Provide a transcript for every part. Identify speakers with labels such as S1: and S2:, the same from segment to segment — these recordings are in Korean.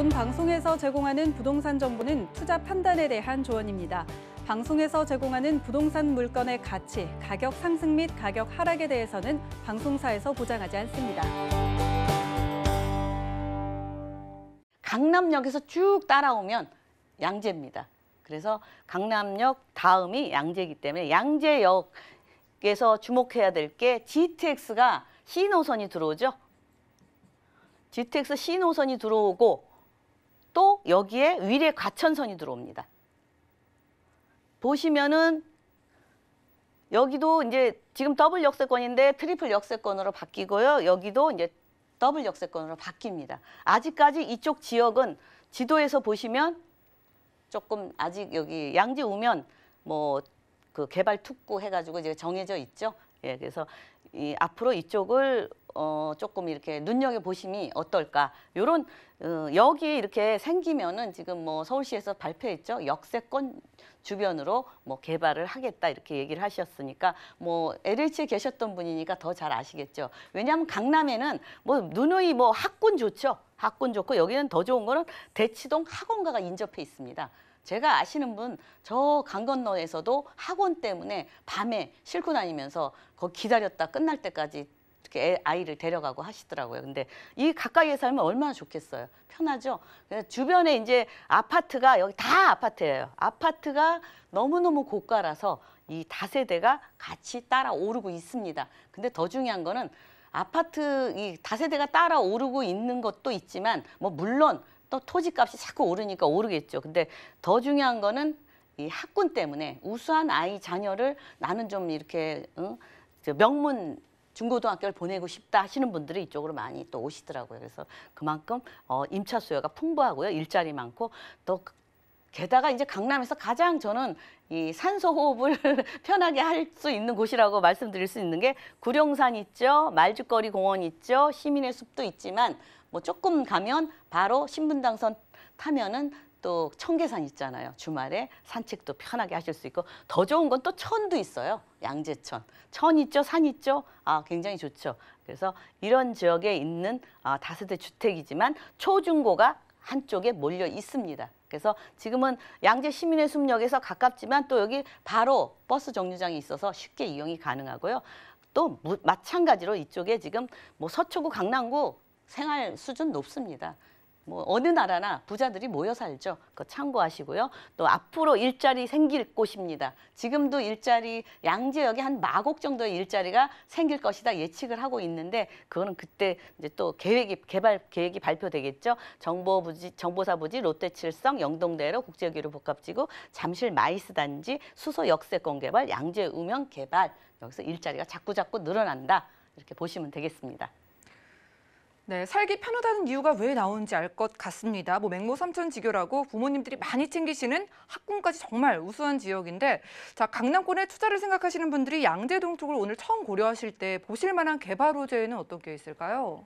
S1: 본 방송에서 제공하는 부동산 정보는 투자 판단에 대한 조언입니다. 방송에서 제공하는 부동산 물건의 가치, 가격 상승 및 가격 하락에 대해서는 방송사에서 보장하지 않습니다. 강남역에서 쭉 따라오면 양재입니다. 그래서 강남역 다음이 양재이기 때문에 양재역에서 주목해야 될 게 GTX가 C 노선이 들어오죠. GTX C 노선이 들어오고 또 여기에 위례 과천선이 들어옵니다. 보시면은 여기도 이제 지금 더블 역세권인데 트리플 역세권으로 바뀌고요. 여기도 이제 더블 역세권으로 바뀝니다. 아직까지 이쪽 지역은 지도에서 보시면 조금 아직 여기 양지 우면 뭐 그 개발 특구 해가지고 이제 정해져 있죠. 예, 그래서 이 앞으로 이쪽을 어 조금 이렇게 눈여겨 보심이 어떨까? 요런 어, 여기 이렇게 생기면은 지금 뭐 서울시에서 발표했죠. 역세권 주변으로 뭐 개발을 하겠다 이렇게 얘기를 하셨으니까 뭐 LH에 계셨던 분이니까 더 잘 아시겠죠. 왜냐하면 강남에는 뭐 누누이 뭐 학군 좋죠. 학군 좋고 여기는 더 좋은 거는 대치동 학원가가 인접해 있습니다. 제가 아시는 분 저 강 건너에서도 학원 때문에 밤에 싣고 다니면서 거기 기다렸다 끝날 때까지 이렇게 아이를 데려가고 하시더라고요. 근데 이 가까이에 살면 얼마나 좋겠어요. 편하죠. 주변에 이제 아파트가 여기 다 아파트예요. 아파트가 너무너무 고가라서 이 다세대가 같이 따라 오르고 있습니다. 근데 더 중요한 거는 아파트 이 다세대가 따라 오르고 있는 것도 있지만 뭐 물론 또 토지값이 자꾸 오르니까 오르겠죠. 근데 더 중요한 거는 이 학군 때문에 우수한 아이 자녀를 나는 좀 이렇게 응? 명문 중고등학교를 보내고 싶다 하시는 분들이 이쪽으로 많이 또 오시더라고요. 그래서 그만큼 어, 임차 수요가 풍부하고요. 일자리 많고 또 그, 게다가 이제 강남에서 가장 저는 이 산소 호흡을 편하게 할 수 있는 곳이라고 말씀드릴 수 있는 게 구룡산 있죠. 말죽거리 공원 있죠. 시민의 숲도 있지만 뭐 조금 가면 바로 신분당선 타면은 또 청계산 있잖아요. 주말에 산책도 편하게 하실 수 있고 더 좋은 건 또 천도 있어요. 양재천. 천 있죠? 산 있죠? 아, 굉장히 좋죠. 그래서 이런 지역에 있는 아, 다세대 주택이지만 초중고가 한쪽에 몰려 있습니다. 그래서 지금은 양재 시민의 숲역에서 가깝지만 또 여기 바로 버스 정류장이 있어서 쉽게 이용이 가능하고요. 또 마찬가지로 이쪽에 지금 뭐 서초구, 강남구 생활 수준 높습니다. 뭐 어느 나라나 부자들이 모여 살죠. 그거 참고하시고요. 또 앞으로 일자리 생길 곳입니다. 지금도 일자리 양재역에 한 마곡 정도의 일자리가 생길 것이다 예측을 하고 있는데 그거는 그때 이제 또 계획이 개발 계획이 발표되겠죠. 정보 부지 정보사 부지 롯데 칠성 영동대로 국제기류 복합지구 잠실 마이스 단지 수소 역세권 개발 양재 음영 개발 여기서 일자리가 자꾸자꾸 늘어난다. 이렇게 보시면 되겠습니다. 네, 살기 편하다는 이유가 왜 나오는지 알 것 같습니다. 뭐 맹모 삼천 지교라고 부모님들이 많이 챙기시는 학군까지 정말 우수한 지역인데 자 강남권에 투자를 생각하시는 분들이 양재동 쪽을 오늘 처음 고려하실 때 보실 만한 개발 호재는 어떤 게 있을까요?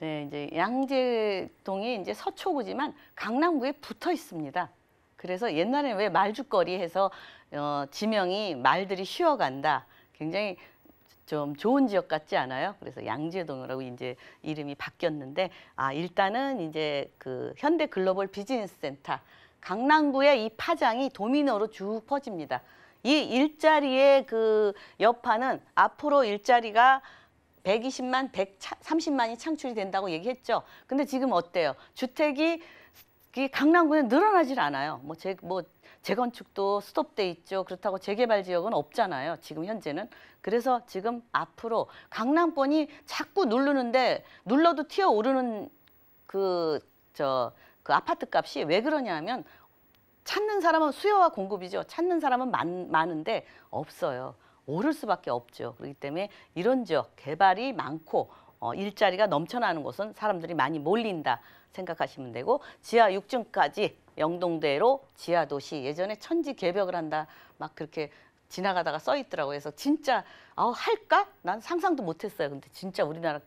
S1: 네, 이제 양재동이 이제 서초구지만 강남구에 붙어 있습니다. 그래서 옛날에 왜 말죽거리 해서 어, 지명이 말들이 쉬어간다. 굉장히 좀 좋은 지역 같지 않아요. 그래서 양재동이라고 이제 이름이 바뀌었는데 아 일단은 이제 그 현대 글로벌 비즈니스 센터 강남구의 이 파장이 도미노로 쭉 퍼집니다. 이 일자리의 그 여파는 앞으로 일자리가 120만, 130만이 창출이 된다고 얘기했죠. 근데 지금 어때요? 주택이 강남구는 늘어나질 않아요. 뭐, 제, 뭐 재건축도 스톱돼 있죠. 그렇다고 재개발 지역은 없잖아요. 지금 현재는. 그래서 지금 앞으로 강남권이 자꾸 누르는데 눌러도 튀어 오르는 그 저그 그 아파트 값이 왜 그러냐면 찾는 사람은 수요와 공급이죠. 찾는 사람은 많, 많은데 없어요. 오를 수밖에 없죠. 그렇기 때문에 이런 지역 개발이 많고 어, 일자리가 넘쳐나는 곳은 사람들이 많이 몰린다 생각하시면 되고 지하 6층까지 영동대로 지하도시 예전에 천지 개벽을 한다 막 그렇게 지나가다가 써 있더라고요. 그래서 진짜 아 할까? 난 상상도 못했어요. 근데 진짜 우리나라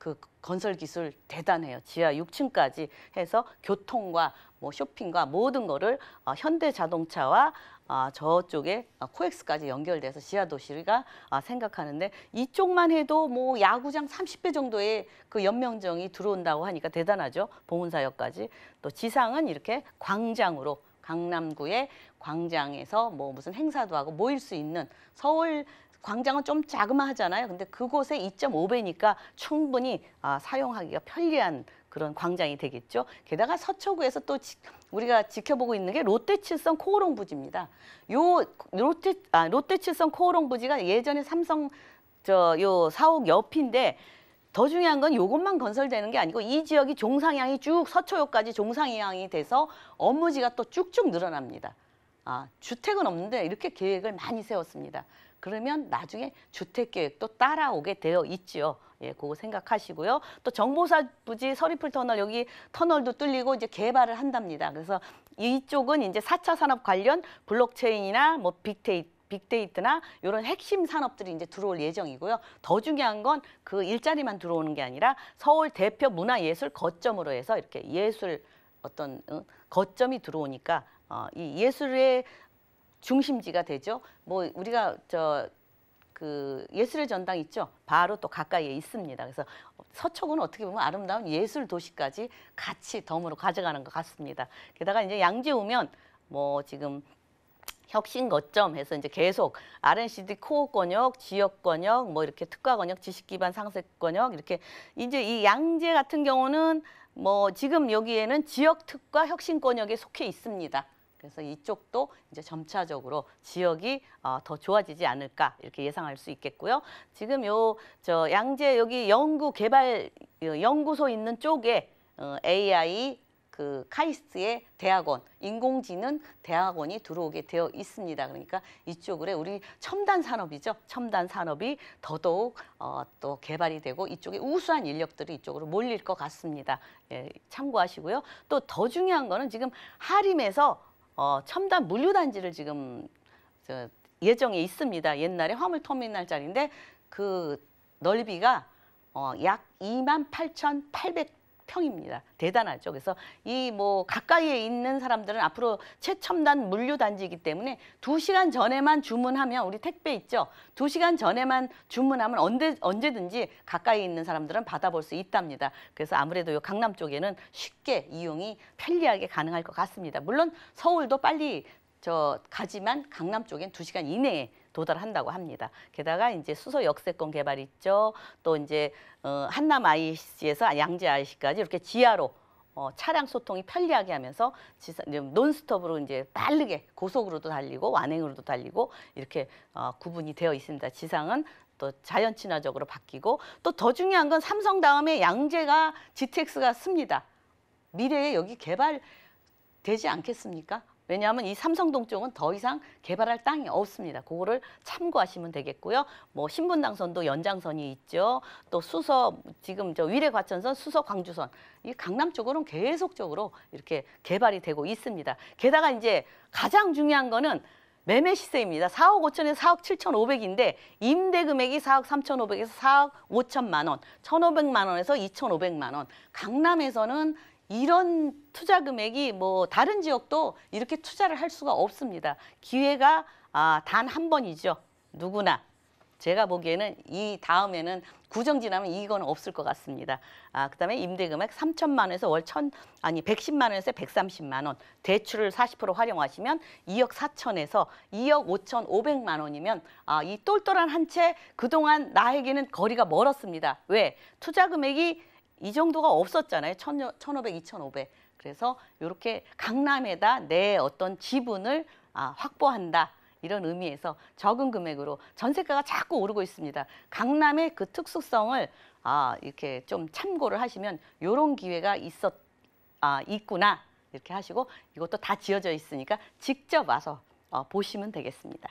S1: 그 건설 기술 대단해요. 지하 6층까지 해서 교통과 뭐 쇼핑과 모든 거를 어, 현대 자동차와 아, 저쪽에 어, 코엑스까지 연결돼서 지하 도시가 아, 생각하는데 이쪽만 해도 뭐 야구장 30배 정도의 그 연명정이 들어온다고 하니까 대단하죠. 봉은사역까지. 또 지상은 이렇게 광장으로 강남구의 광장에서 뭐 무슨 행사도 하고 모일 수 있는 서울 광장은 좀 자그마하잖아요. 근데 그곳에 2.5배니까 충분히 아, 사용하기가 편리한 그런 광장이 되겠죠. 게다가 서초구에서 또 지, 우리가 지켜보고 있는 게 롯데칠성 코오롱 부지입니다. 요 롯데 아 롯데칠성 코오롱 부지가 예전에 삼성 저 요 사옥 옆인데 더 중요한 건요것만 건설되는 게 아니고 이 지역이 종상향이 쭉 서초역까지 종상향이 돼서 업무지가 또 쭉쭉 늘어납니다. 아, 주택은 없는데 이렇게 계획을 많이 세웠습니다. 그러면 나중에 주택계획도 따라오게 되어 있지요. 예, 그거 생각하시고요. 또 정보사 부지 서리풀 터널 여기 터널도 뚫리고 이제 개발을 한답니다. 그래서 이쪽은 이제 사차 산업 관련 블록체인이나 뭐 빅데이터 빅데이터나 이런 핵심 산업들이 이제 들어올 예정이고요. 더 중요한 건 그 일자리만 들어오는 게 아니라 서울 대표 문화예술 거점으로 해서 이렇게 예술 어떤 거점이 들어오니까 어, 이 예술의 중심지가 되죠. 뭐 우리가 저 그 예술의 전당 있죠. 바로 또 가까이에 있습니다. 그래서 서초구는 어떻게 보면 아름다운 예술 도시까지 같이 덤으로 가져가는 것 같습니다. 게다가 이제 양재 오면 뭐 지금 혁신 거점 해서 이제 계속 R&CD 코어 권역, 지역 권역, 뭐 이렇게 특화 권역, 지식 기반 상세 권역 이렇게 이제 이 양재 같은 경우는 뭐 지금 여기에는 지역 특화 혁신 권역에 속해 있습니다. 그래서 이쪽도 이제 점차적으로 지역이 어, 더 좋아지지 않을까 이렇게 예상할 수 있겠고요. 지금 요 저 양재 여기 연구 개발 연구소 있는 쪽에 어, AI 그 카이스트의 대학원, 인공지능 대학원이 들어오게 되어 있습니다. 그러니까 이쪽으로 우리 첨단 산업이죠. 첨단 산업이 더더욱 어, 또 개발이 되고 이쪽에 우수한 인력들이 이쪽으로 몰릴 것 같습니다. 예, 참고하시고요. 또 더 중요한 거는 지금 하림에서 어, 첨단 물류단지를 지금 저 예정에 있습니다. 옛날에 화물터미널 자리인데 그 넓이가 어, 약 2만 8,800 평입니다. 대단하죠. 그래서 이 뭐 가까이에 있는 사람들은 앞으로 최첨단 물류 단지이기 때문에 두시간 전에만 주문하면 우리 택배 있죠. 두시간 전에만 주문하면 언제 언제든지 가까이 있는 사람들은 받아볼 수 있답니다. 그래서 아무래도 요 강남 쪽에는 쉽게 이용이 편리하게 가능할 것 같습니다. 물론 서울도 빨리 저 가지만 강남 쪽엔 두시간 이내에 도달한다고 합니다. 게다가 이제 수소 역세권 개발 있죠. 또 이제 어, 한남 IC에서 양재 IC까지 이렇게 지하로 어, 차량 소통이 편리하게 하면서 지사, 논스톱으로 이제 빠르게 고속으로도 달리고 완행으로도 달리고 이렇게 어, 구분이 되어 있습니다. 지상은 또 자연 친화적으로 바뀌고 또 더 중요한 건 삼성 다음에 양재가 GTX가 씁니다. 미래에 여기 개발되지 않겠습니까? 왜냐하면 이 삼성동 쪽은 더 이상 개발할 땅이 없습니다. 그거를 참고하시면 되겠고요. 뭐 신분당선도 연장선이 있죠. 또 수서 지금 저 위례 과천선, 수서 광주선 이 강남 쪽으로는 계속적으로 이렇게 개발이 되고 있습니다. 게다가 이제 가장 중요한 거는 매매 시세입니다. 4억 5천에서 4억 7,500인데 임대 금액이 4억 3,500에서 4억 5천만 원, 1,500만 원에서 2,500만 원. 강남에서는 이런 투자 금액이 뭐 다른 지역도 이렇게 투자를 할 수가 없습니다. 기회가 아, 단 한 번이죠. 누구나. 제가 보기에는 이 다음에는 구정 지나면 이건 없을 것 같습니다. 아, 그다음에 임대 금액 3천만 원에서 월 천 아니 110만 원에서 130만 원. 대출을 40% 활용하시면 2억 4천에서 2억 5천 5백만 원이면 아, 이 똘똘한 한 채 그동안 나에게는 거리가 멀었습니다. 왜? 투자 금액이 이 정도가 없었잖아요. 천, 천오백, 이천오백. 그래서 이렇게 강남에다 내 어떤 지분을 아, 확보한다. 이런 의미에서 적은 금액으로 전세가가 자꾸 오르고 있습니다. 강남의 그 특수성을 아, 이렇게 좀 참고를 하시면 이런 기회가 있었, 아, 있구나. 이렇게 하시고 이것도 다 지어져 있으니까 직접 와서 어, 보시면 되겠습니다.